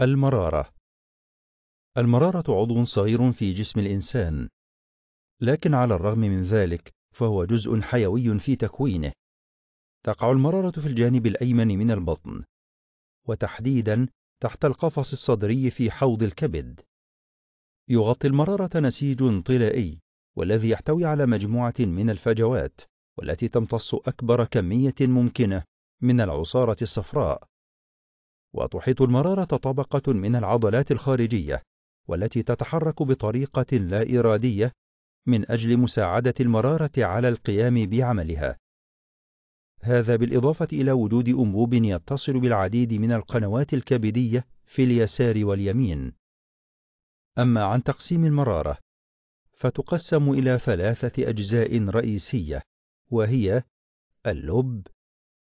المرارة المرارة عضو صغير في جسم الإنسان، لكن على الرغم من ذلك فهو جزء حيوي في تكوينه. تقع المرارة في الجانب الأيمن من البطن، وتحديدًا تحت القفص الصدري في حوض الكبد. يغطي المرارة نسيج طلائي، والذي يحتوي على مجموعة من الفجوات، والتي تمتص أكبر كمية ممكنة من العصارة الصفراء. وتحيط المرارة طبقة من العضلات الخارجية والتي تتحرك بطريقة لا إرادية من أجل مساعدة المرارة على القيام بعملها. هذا بالإضافة إلى وجود أنبوب يتصل بالعديد من القنوات الكبدية في اليسار واليمين. أما عن تقسيم المرارة، فتقسم إلى ثلاثة أجزاء رئيسية، وهي اللب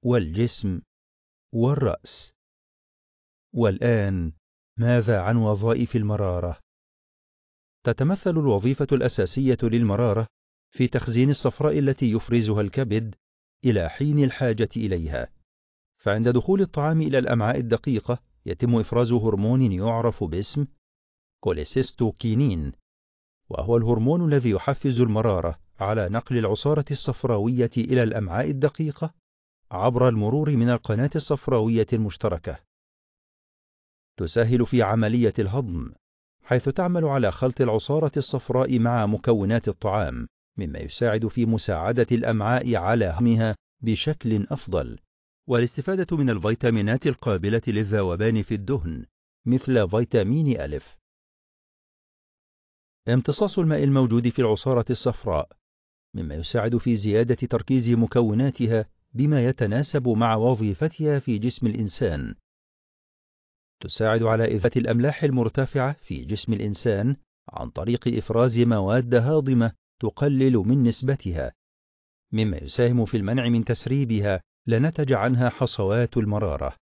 والجسم والرأس. والآن ماذا عن وظائف المرارة؟ تتمثل الوظيفة الأساسية للمرارة في تخزين الصفراء التي يفرزها الكبد إلى حين الحاجة إليها. فعند دخول الطعام إلى الأمعاء الدقيقة يتم إفراز هرمون يعرف باسم كوليسيستوكينين، وهو الهرمون الذي يحفز المرارة على نقل العصارة الصفراوية إلى الأمعاء الدقيقة عبر المرور من القناة الصفراوية المشتركة. تسهل في عملية الهضم حيث تعمل على خلط العصارة الصفراء مع مكونات الطعام مما يساعد في مساعدة الأمعاء على هضمها بشكل أفضل والاستفادة من الفيتامينات القابلة للذوبان في الدهن مثل فيتامين ألف امتصاص الماء الموجود في العصارة الصفراء مما يساعد في زيادة تركيز مكوناتها بما يتناسب مع وظيفتها في جسم الإنسان تساعد على إذاحة الأملاح المرتفعة في جسم الإنسان عن طريق إفراز مواد هاضمة تقلل من نسبتها مما يساهم في المنع من تسريبها لنتج عنها حصوات المرارة